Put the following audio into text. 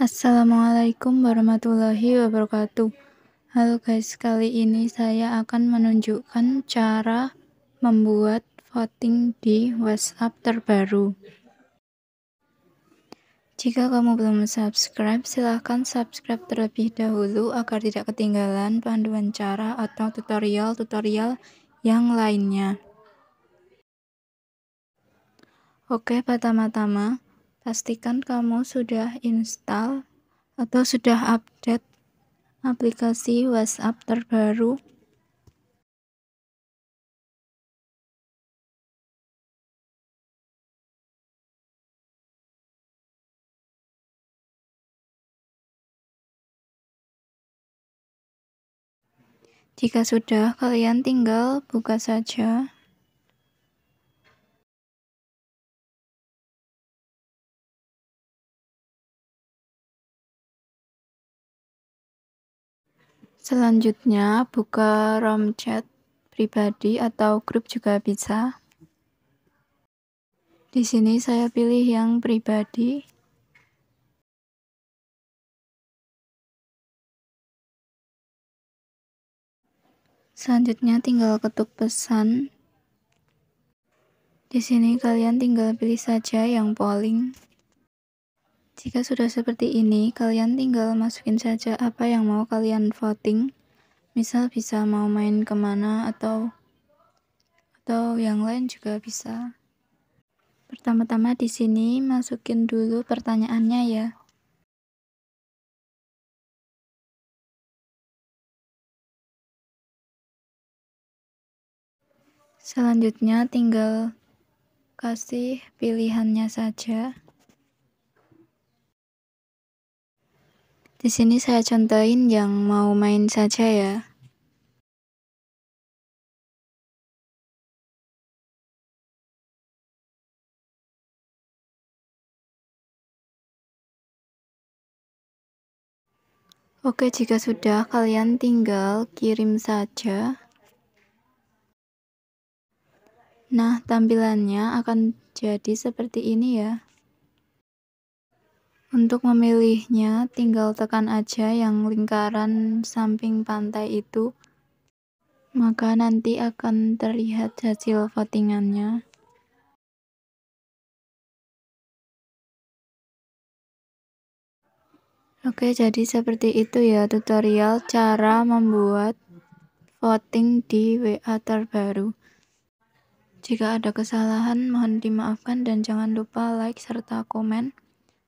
Assalamualaikum warahmatullahi wabarakatuh. Halo guys, kali ini saya akan menunjukkan cara membuat voting di WhatsApp terbaru. Jika kamu belum subscribe, silahkan subscribe terlebih dahulu agar tidak ketinggalan panduan cara atau tutorial-tutorial yang lainnya. Oke, pertama-tama pastikan kamu sudah install atau sudah update aplikasi WhatsApp terbaru. Jika sudah, kalian tinggal buka saja Selanjutnya, buka ROM chat pribadi atau grup juga bisa. Di sini saya pilih yang pribadi. Selanjutnya tinggal ketuk pesan. Di sini kalian tinggal pilih saja yang polling. Jika sudah seperti ini, kalian tinggal masukin saja apa yang mau kalian voting. Misal bisa mau main kemana atau atau yang lain juga bisa. Pertama-tama di sini masukin dulu pertanyaannya ya. Selanjutnya tinggal kasih pilihannya saja. Di sini saya contohin yang mau main saja ya. Oke, jika sudah, kalian tinggal kirim saja. Nah, tampilannya akan jadi seperti ini ya. Untuk memilihnya, tinggal tekan aja yang lingkaran samping pantai itu, maka nanti akan terlihat hasil votingannya. Oke, jadi seperti itu ya tutorial cara membuat voting di WA terbaru. Jika ada kesalahan, mohon dimaafkan dan jangan lupa like serta komen.